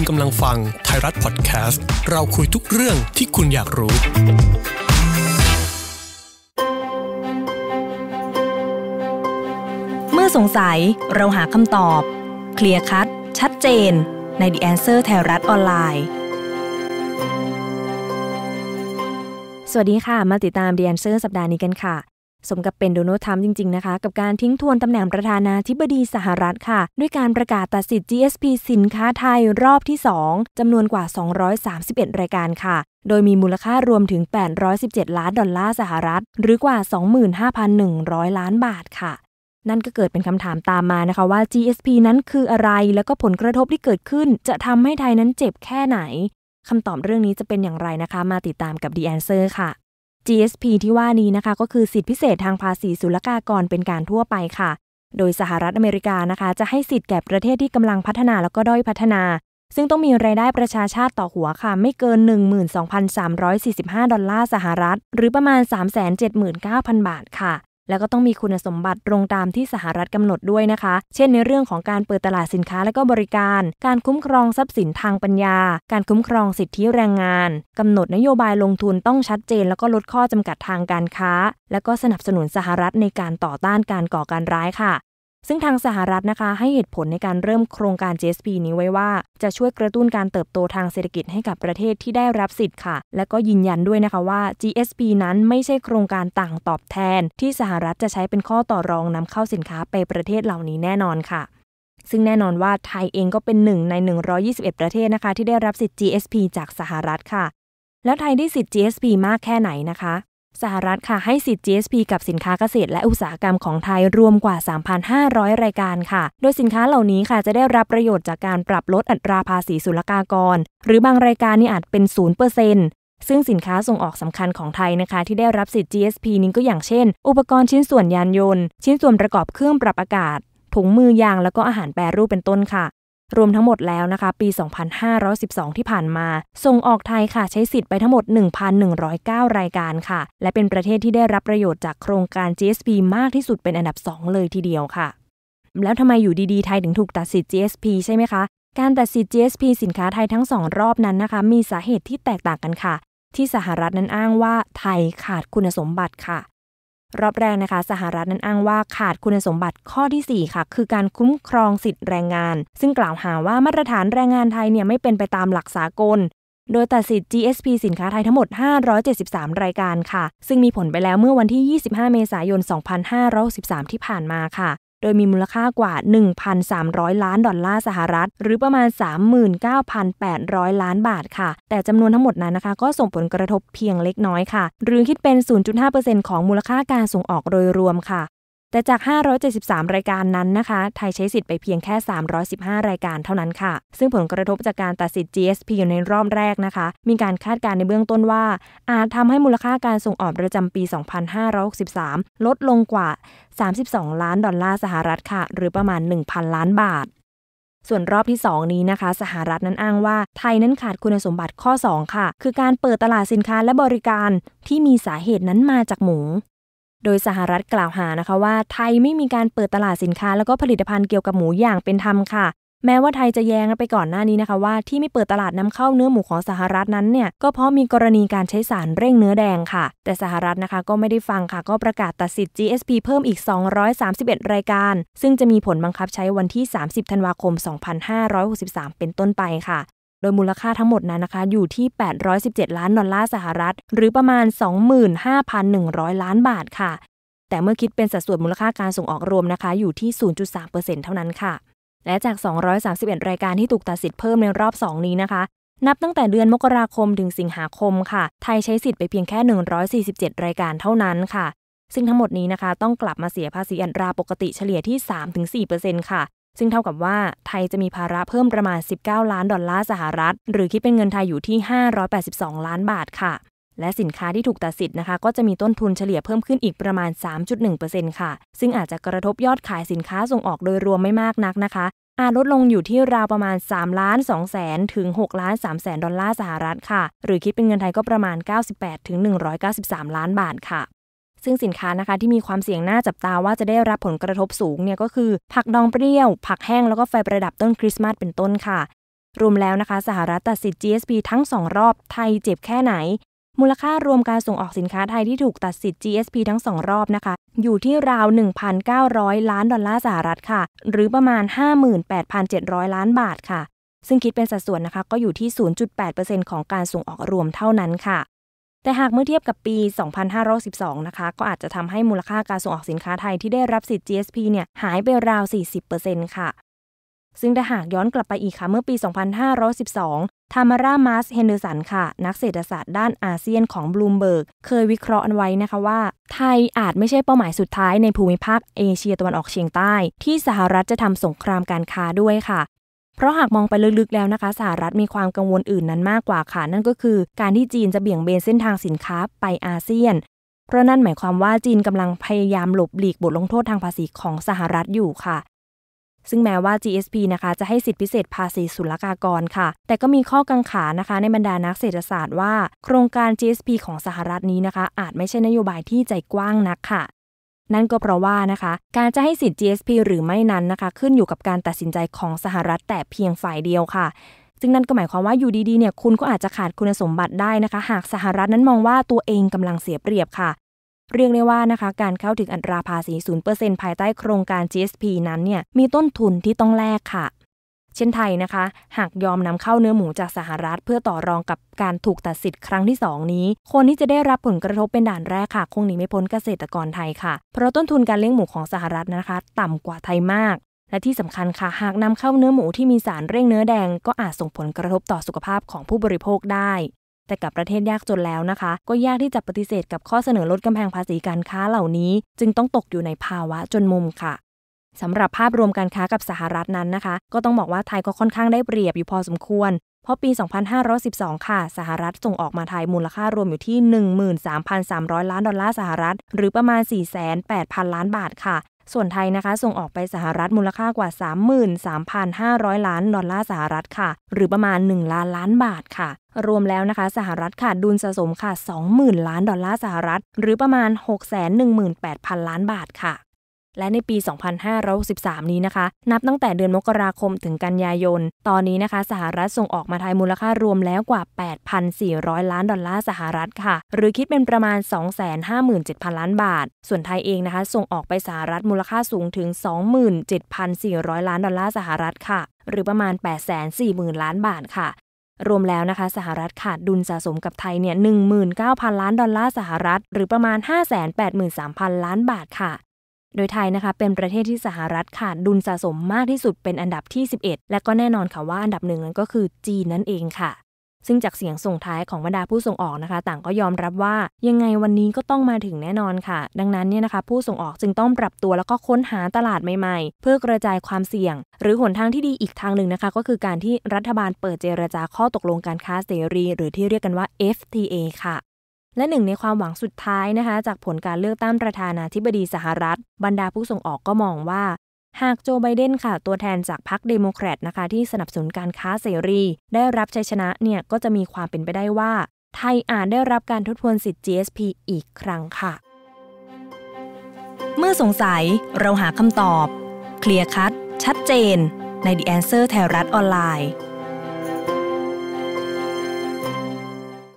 ณกำลังฟังไทยรัฐพอดแคสต์ เราคุยทุกเรื่องที่คุณอยากรู้ เมื่อสงสัยเราหาคำตอบ เคลียร์คัดชัดเจน ใน The Answer ไทยรัฐออนไลน์ สวัสดีค่ะ มาติดตาม The Answer สัปดาห์นี้กันค่ะสมกับเป็นโดนัลด์ทรัมป์จริงๆนะคะกับการทิ้งทวนตำแหน่งประธานาธิบดีสหรัฐค่ะ ด้วยการประกาศตัดสิทธิ์ GSP สินค้าไทยรอบที่2จำนวนกว่า 231 รายการค่ะโดยมีมูลค่ารวมถึง 817 ล้านดอลลาร์สหรัฐหรือกว่า 25,100 ล้านบาทค่ะนั่นก็เกิดเป็นคำถามตามมานะคะว่า GSP นั้นคืออะไรแล้วก็ผลกระทบที่เกิดขึ้น จะทำให้ไทยนั้นเจ็บแค่ไหนคำตอบเรื่องนี้จะเป็นอย่างไรนะคะ มาติดตามกับ The Answer ค่ะ GSP ที่ว่านี้นะคะก็คือสิทธิพิเศษทางภาษีศุลกากรเป็นการทั่วไปค่ะ โดยสหรัฐอเมริกานะคะ จะให้สิทธิ์แก่ประเทศที่กำลังพัฒนาแล้วก็ด้อยพัฒนา ซึ่งต้องมีรายได้ประชาชาติต่อหัวค่ะไม่เกิน 12,345 ดอลลาร์สหรัฐ หรือประมาณ 379,000 บาทค่ะแล้วก็ต้องมีคุณสมบัติตรงตามที่สหรัฐกำหนดด้วยนะคะ เช่นในเรื่องของการเปิดตลาดสินค้าและก็บริการ การคุ้มครองทรัพย์สินทางปัญญา การคุ้มครองสิทธิแรงงาน กำหนดนโยบายลงทุนต้องชัดเจน แล้วก็ลดข้อจำกัดทางการค้า และก็สนับสนุนสหรัฐในการต่อต้านการก่อการร้ายค่ะซึ่งทางสหรัฐนะคะให้เหตุผลในการเริ่มโครงการ GSP นี้ไว้ว่าจะช่วยกระตุ้นการเติบโตทางเศรษฐกิจให้กับประเทศที่ได้รับสิทธิ์ค่ะและก็ยืนยันด้วยนะคะว่า GSP นั้นไม่ใช่โครงการต่างตอบแทนที่สหรัฐจะใช้เป็นข้อต่อรองนำเข้าสินค้าไปประเทศเหล่านี้แน่นอนค่ะ ซึ่งแน่นอนว่าไทยเองก็เป็นหนึ่งใน 121 ประเทศนะคะที่ได้รับสิทธิ์ GSP จากสหรัฐค่ะ แล้วไทยได้สิทธิ์ GSP มากแค่ไหนนะคะสหรัฐค่ะให้สิทธิ์ GSP กับสินค้าเกษตรและอุตสาหกรรมของไทยรวมกว่า 3,500 รายการค่ะ โดยสินค้าเหล่านี้ค่ะจะได้รับประโยชน์จากการปรับลดอัตราภาษีศุลกากร หรือบางรายการนี่อาจเป็น 0%ซึ่งสินค้าส่งออกสำคัญของไทยนะคะ ที่ได้รับสิทธิ์ GSP นี้ก็อย่างเช่น อุปกรณ์ชิ้นส่วนยานยนต์ ชิ้นส่วนประกอบเครื่องปรับอากาศถุงมือยางแล้วก็อาหารแปรรูปเป็นต้นค่ะรวมทั้งหมดแล้วนะคะ ปี 2512 ที่ผ่านมา ส่งออกไทยค่ะใช้สิทธิ์ไปทั้งหมด 1,109 รายการค่ะ และเป็นประเทศที่ได้รับประโยชน์จากโครงการ GSP มากที่สุดเป็นอันดับ 2 เลยทีเดียวค่ะ แล้วทำไมอยู่ดี ๆ ไทยถึงถูกตัดสิทธิ์ GSP ใช่ไหมคะ การตัดสิทธิ์ GSP สินค้าไทยทั้ง 2 รอบนั้นนะคะ มีสาเหตุที่แตกต่างกันค่ะ ที่สหรัฐนั้นอ้างว่าไทยขาดคุณสมบัติค่ะรอบแรกนะคะสหรัฐนั้นอ้างว่าขาดคุณสมบัติข้อที่ 4 ค่ะ คือการคุ้มครองสิทธิแรงงาน ซึ่งกล่าวหาว่ามาตรฐานแรงงานไทยเนี่ยไม่เป็นไปตามหลักสากล โดยตัดสิทธิ์ GSP สินค้าไทยทั้งหมด 573 รายการค่ะ ซึ่งมีผลไปแล้วเมื่อวันที่ 25 เมษายน 2563ที่ผ่านมาค่ะโดยมีมูลค่ากว่า 1,300 ล้านดอลลาร์สหรัฐ หรือประมาณ 39,800 ล้านบาทค่ะ แต่จำนวนทั้งหมดนั้นนะคะ ก็ส่งผลกระทบเพียงเล็กน้อยค่ะ หรือคิดเป็น 0.5%ของมูลค่าการส่งออกโดยรวมค่ะแต่จาก 573 รายการนั้นนะคะ ไทยใช้สิทธิ์ไปเพียงแค่ 315 รายการเท่านั้นค่ะ ซึ่งผลกระทบจากการตัดสิทธิ์ GSP ในรอบแรกนะคะ มีการคาดการณ์ในเบื้องต้นว่า อาจทำให้มูลค่าการส่งออกประจำปี 2563 ลดลงกว่า 32 ล้านดอลลาร์สหรัฐค่ะ หรือประมาณ 1,000 ล้านบาท ส่วนรอบที่ 2 นี้นะคะ สหรัฐนั้นอ้างว่าไทยนั้นขาดคุณสมบัติข้อ2ค่ะ คือการเปิดตลาดสินค้าและบริการ ที่มีสาเหตุนั้นมาจากหมูโดยสหรัฐกล่าวหานะคะว่า ไทยไม่มีการเปิดตลาดสินค้า แล้วก็ผลิตภัณฑ์เกี่ยวกับหมูอย่างเป็นธรรมค่ะ แม้ว่าไทยจะแย้งไปก่อนหน้านี้นะคะว่าที่ไม่เปิดตลาดนำเข้าเนื้อหมูของสหรัฐนั้นเนี่ยก็เพราะมีกรณีการใช้สารเร่งเนื้อแดงค่ะ แต่สหรัฐนะคะก็ไม่ได้ฟังค่ะก็ประกาศตัดสิทธิ์ GSP เพิ่มอีก 231 รายการ ซึ่งจะมีผลบังคับใช้วันที่ 30 ธันวาคม 2563เป็นต้นไปค่ะโดยมูลค่าทั้งหมดนั้นนะคะ อยู่ที่ 817 ล้านดอลลาร์สหรัฐ หรือประมาณ 25,100 ล้านบาทค่ะ แต่เมื่อคิดเป็นสัดส่วนมูลค่าการส่งออกรวมนะคะอยู่ที่ 0.3%เท่านั้นค่ะ และจาก 231 รายการที่ถูกตัดสิทธิ์เพิ่มในรอบ 2 นี้นะคะนับตั้งแต่เดือนมกราคม ถึงสิงหาคมค่ะไทยใช้สิทธิ์ไปเพียงแค่ 147 รายการเท่านั้นค่ะ ซึ่งทั้งหมดนี้นะคะต้องกลับมาเสียภาษีอัตราปกติเฉลี่ยที่ 3-4%ค่ะซึ่งเท่ากับว่าไทยจะมีภาระเพิ่มประมาณ 19 ล้านดอลลาร์สหรัฐ หรือคิดเป็นเงินไทยอยู่ที่ 582 ล้านบาทค่ะ และสินค้าที่ถูกตัดสิทธิ์นะคะ ก็จะมีต้นทุนเฉลี่ยเพิ่มขึ้นอีกประมาณ 3.1%ค่ะซึ่งอาจจะกระทบยอดขายสินค้าส่งออกโดยรวมไม่มากนักนะคะ อาจลดลงอยู่ที่ราวประมาณ3ล้าน2แสนถึง6ล้าน3แสนดอลลาร์สหรัฐค่ะ หรือคิดเป็นเงินไทยก็ประมาณ 98 ถึง 193 ล้านบาทค่ะซึ่งสินค้านะคะที่มีความเสี่ยงน่าจับตาว่าจะได้รับผลกระทบสูงเนี่ยก็คือ ผักดองเปรี้ยว ผักแห้ง แล้วก็ไฟประดับต้นคริสต์มาสเป็นต้นค่ะ รวมแล้วนะคะสหรัฐตัดสิทธิ์ GSP ทั้ง 2 รอบไทยเจ็บแค่ไหน มูลค่ารวมการส่งออกสินค้าไทยที่ถูกตัดสิทธิ์ GSP ทั้ง 2 รอบนะคะ อยู่ที่ราว 1,900 ล้านดอลลาร์สหรัฐค่ะ หรือประมาณ 58,700 ล้านบาทค่ะ ซึ่งคิดเป็นสัดส่วนนะคะก็อยู่ที่ 0.8%ของการส่งออกรวมเท่านั้นค่ะแต่หากเมื่อเทียบกับปี 2512นะคะ ก็อาจจะทำให้มูลค่าการส่งออกสินค้าไทยที่ได้รับสิทธิ์ GSP เนี่ย หายไปราว 40%ค่ะ ซึ่งถ้าหากย้อนกลับไปอีกค่ะเมื่อปี 2512ทามาร่ามาสเฮนเดอร์สัน ค่ะ นักเศรษฐศาสตร์ด้านอาเซียนของบลูมเบิร์ก เคยวิเคราะห์เอาไว้นะคะว่า ไทยอาจไม่ใช่เป้าหมายสุดท้ายในภูมิภาคเอเชียตะวันออกเฉียงใต้ ที่สหรัฐจะทำสงครามการค้าด้วยค่ะเพราะหากมองไปลึกๆแล้วนะคะ สหรัฐมีความกังวลอื่นนั้นมากกว่าค่ะนั่นก็คือการที่จีนจะเบี่ยงเบนเส้นทางสินค้าไปอาเซียน เพราะนั่นหมายความว่าจีนกำลังพยายามหลบหลีกบทลงโทษทางภาษีของสหรัฐอยู่ค่ะ ซึ่งแม้ว่า GSP นะคะจะให้สิทธิพิเศษภาษีศุลกากรค่ะ แต่ก็มีข้อกังขานะคะในบรรดานักเศรษฐศาสตร์ว่าโครงการ GSP ของสหรัฐนี้นะคะ อาจไม่ใช่นโยบายที่ใจกว้างนักค่ะนั่นก็เพราะว่านะคะ การจะให้สิทธิ์ GSP หรือไม่นั้นนะคะ ขึ้นอยู่กับการตัดสินใจของสหรัฐแต่เพียงฝ่ายเดียวค่ะ ซึ่งนั่นก็หมายความว่าอยู่ดีๆ เนี่ย คุณก็อาจจะขาดคุณสมบัติได้นะคะ หากสหรัฐนั้นมองว่าตัวเองกำลังเสียเปรียบค่ะ เรียกได้ว่านะคะ การเข้าถึงอัตราภาษี0%ภายใต้โครงการ GSP นั้นเนี่ย มีต้นทุนที่ต้องแลกค่ะเช่นไทยนะคะ หากยอมนำเข้าเนื้อหมูจากสหรัฐเพื่อต่อรองกับการถูกตัดสิทธิ์ครั้งที่2นี้ คนที่จะได้รับผลกระทบเป็นด่านแรกค่ะ คงหนีไม่พ้นเกษตรกรไทยค่ะ เพราะต้นทุนการเลี้ยงหมูของสหรัฐนะคะ ต่ำกว่าไทยมาก และที่สำคัญค่ะหากนำเข้าเนื้อหมูที่มีสารเร่งเนื้อแดงก็อาจส่งผลกระทบต่อสุขภาพของผู้บริโภคได้ แต่กับประเทศยากจนแล้วนะคะ ก็ยากที่จะปฏิเสธกับข้อเสนอลดกำแพงภาษีการค้าเหล่านี้ จึงต้องตกอยู่ในภาวะจนมุมค่ะสำหรับภาพรวมการค้ากับสหรัฐนั้นนะคะ ก็ต้องบอกว่าไทยก็ค่อนข้างได้เปรียบอยู่พอสมควร เพราะปี 2512 ค่ะ สหรัฐส่งออกมาไทยมูลค่ารวมอยู่ที่ 13,300 ล้านดอลลาร์สหรัฐ หรือประมาณ 48,000 ล้านบาทค่ะ ส่วนไทยนะคะส่งออกไปสหรัฐมูลค่ากว่า 33,500 ล้าน ดอลลาร์สหรัฐค่ะหรือประมาณ 1 ล้านล้านบาทค่ะ รวมแล้วนะคะ สหรัฐขาดดุลสะสมค่ะ 20,000 ล้านดอลลาร์สหรัฐ หรือประมาณ 618,000 ล้านบาทค่ะและในปี 2 5 1 3นี้นะคะ นับตั้งแต่เดือนมกราคมถึงกันยายน ตอนนี้นะคะ สหรัฐส่งออกมาไทยมูลค่ารวมแล้วกว่า 8,400 ล้านดอลลาร์สหรัฐค่ะ หรือคิดเป็นประมาณ257,000 ล้านบาท ส่วนไทยเองนะคะ ส่งออกไปสหรัฐมูลค่าสูงถึง 27,400 ล้านดอลลาร์สหรัฐค่ะ หรือประมาณ 840,000 ล้านบาทค่ะ รวมแล้วนะคะ สหรัฐขาดดุลสะสมกับไทยเนี่ย19,000ล้านดอลลาร์สหรัฐ หรือประมาณ 583,000 ล้านบาทค่ะโดยไทยนะคะเป็นประเทศที่สหรัฐขาดดุลสะสมมากที่สุดเป็นอันดับที่11และก็แน่นอนค่ะว่าอันดับหนึ่งนั้นก็คือจีนนั่นเองค่ะ ซึ่งจากเสียงส่งท้ายของบรรดาผู้ส่งออกนะคะ ต่างก็ยอมรับว่ายังไงวันนี้ก็ต้องมาถึงแน่นอนค่ะ ดังนั้นเนี่ยนะคะ ผู้ส่งออกจึงต้องปรับตัวแล้วก็ค้นหาตลาดใหม่ๆ เพื่อกระจายความเสี่ยง หรือหนทางที่ดีอีกทางหนึ่งนะคะ ก็คือการที่รัฐบาลเปิดเจรจาข้อตกลงการค้าเสรี หรือที่เรียกกันว่า FTA ค่ะและหนึ่งในความหวังสุดท้ายนะคะจากผลการเลือกตั้งประธานาธิบดีสหรัฐ บรรดาผู้ส่งออกก็มองว่า หากโจไบเดนค่ะตัวแทนจากพรรคเดโมแครตนะคะที่สนับสนุนการค้าเสรีได้รับชัยชนะเนี่ยก็จะมีความเป็นไปได้ว่า ไทยอาจได้รับการทดทวนสิทธิ์ GSP อีกครั้งค่ะ เมื่อสงสัยเราหาคำตอบ เคลียร์คัดชัดเจนใน The Answer ไทยรัฐออนไลน์